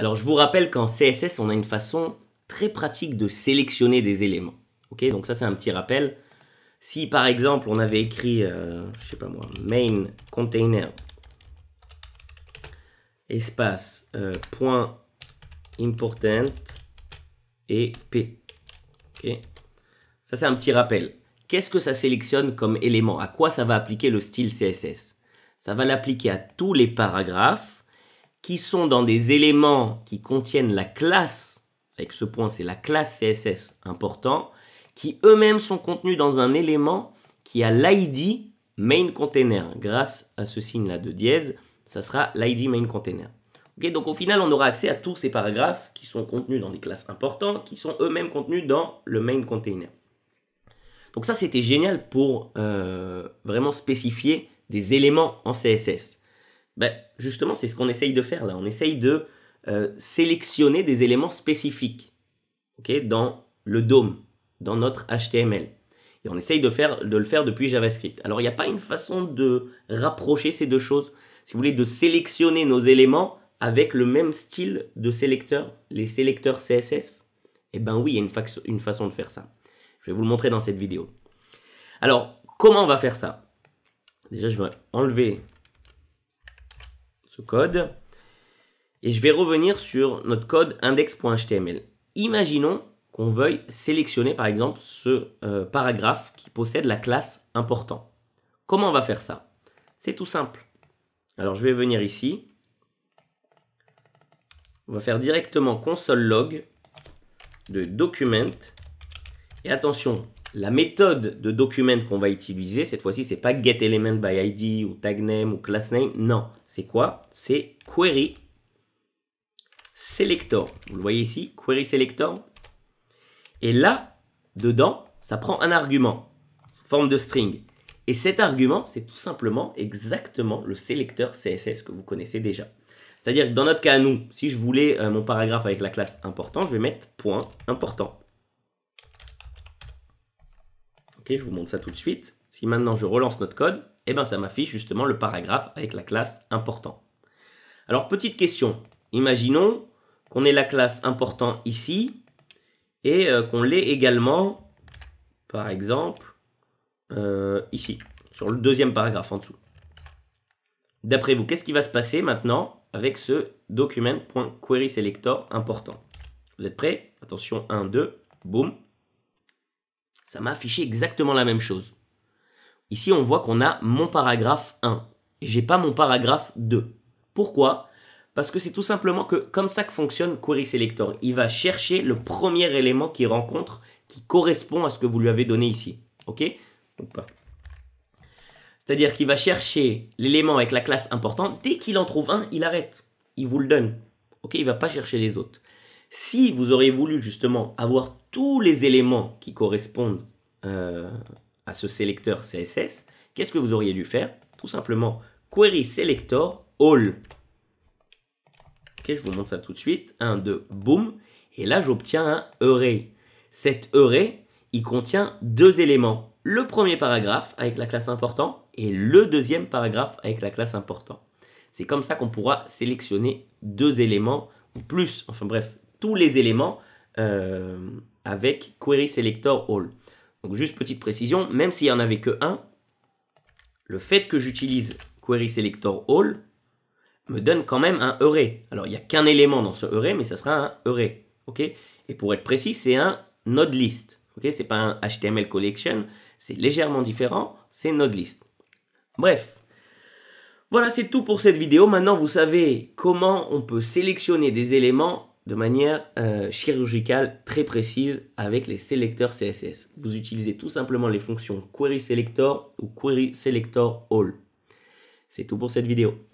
Alors je vous rappelle qu'en CSS, on a une façon très pratique de sélectionner des éléments. Ok, donc ça c'est un petit rappel. Si par exemple on avait écrit, euh, je sais pas moi, main container espace euh, point important et p. ça c'est un petit rappel. Qu'est-ce que ça sélectionne comme élément À quoi ça va appliquer le style CSS Ça va l'appliquer à tous les paragraphes qui sont dans des éléments qui contiennent la classe, avec ce point c'est la classe CSS important, qui eux-mêmes sont contenus dans un élément qui a l'ID main container. Grâce à ce signe-là de dièse, ça sera l'ID main container. donc au final, on aura accès à tous ces paragraphes qui sont contenus dans des classes importantes, qui sont eux-mêmes contenus dans le main container. Donc ça, c'était génial pour euh, vraiment spécifier des éléments en CSS. Ben, justement, c'est ce qu'on essaye de faire là. On essaye de euh, sélectionner des éléments spécifiques dans le DOM, dans notre HTML. Et on essaye de, faire, de le faire depuis JavaScript. Alors, il n'y a pas une façon de rapprocher ces deux choses. Si vous voulez, de sélectionner nos éléments avec le même style de sélecteur, les sélecteurs CSS, eh bien oui, il y a une, une façon de faire ça. Je vais vous le montrer dans cette vidéo. Alors, comment on va faire ça Déjà, je vais enlever code. Et je vais revenir sur notre code index.html. Imaginons qu'on veuille sélectionner par exemple ce euh, paragraphe qui possède la classe important. Comment on va faire ça C'est tout simple. Alors je vais venir ici. On va faire directement console log de document. Et attention, la méthode de document qu'on va utiliser, cette fois-ci, c'est pas getElementById ou tagName ou className. Non, c'est quoi C'est query selector. Vous le voyez ici, query selector. Et là, dedans, ça prend un argument, forme de string. Et cet argument, c'est tout simplement exactement le sélecteur CSS que vous connaissez déjà. C'est-à-dire que dans notre cas nous, si je voulais euh, mon paragraphe avec la classe important, je vais mettre point important je vous montre ça tout de suite. Si maintenant je relance notre code, eh ben ça m'affiche justement le paragraphe avec la classe important. Alors petite question, imaginons qu'on ait la classe important ici et euh, qu'on l'ait également, par exemple, euh, ici, sur le deuxième paragraphe en dessous. D'après vous, qu'est-ce qui va se passer maintenant avec ce document.querySelector important Vous êtes prêts Attention, 1, 2, boum ça m'a affiché exactement la même chose. Ici, on voit qu'on a mon paragraphe 1 et j'ai pas mon paragraphe 2. Pourquoi Parce que c'est tout simplement que comme ça que fonctionne Query Selector. Il va chercher le premier élément qu'il rencontre qui correspond à ce que vous lui avez donné ici. OK C'est-à-dire qu'il va chercher l'élément avec la classe importante. Dès qu'il en trouve un, il arrête. Il vous le donne. OK Il va pas chercher les autres. Si vous auriez voulu justement avoir tous les éléments qui correspondent euh, à ce sélecteur CSS, qu'est-ce que vous auriez dû faire Tout simplement query selector all. Ok, je vous montre ça tout de suite. Un, 2, boom. Et là, j'obtiens un array. Cet array, il contient deux éléments. Le premier paragraphe avec la classe important et le deuxième paragraphe avec la classe important. C'est comme ça qu'on pourra sélectionner deux éléments, ou plus, enfin bref, tous les éléments euh, avec Query Selector All. Donc juste petite précision, même s'il n'y en avait que un, le fait que j'utilise Query Selector All me donne quand même un array. Alors il n'y a qu'un élément dans ce array, mais ça sera un array. ok Et pour être précis, c'est un NodeList, list. ok c'est pas un HTML collection, c'est légèrement différent, c'est node list. Bref, voilà, c'est tout pour cette vidéo. Maintenant, vous savez comment on peut sélectionner des éléments de manière euh, chirurgicale très précise avec les sélecteurs CSS. Vous utilisez tout simplement les fonctions query selector ou query selector all. C'est tout pour cette vidéo.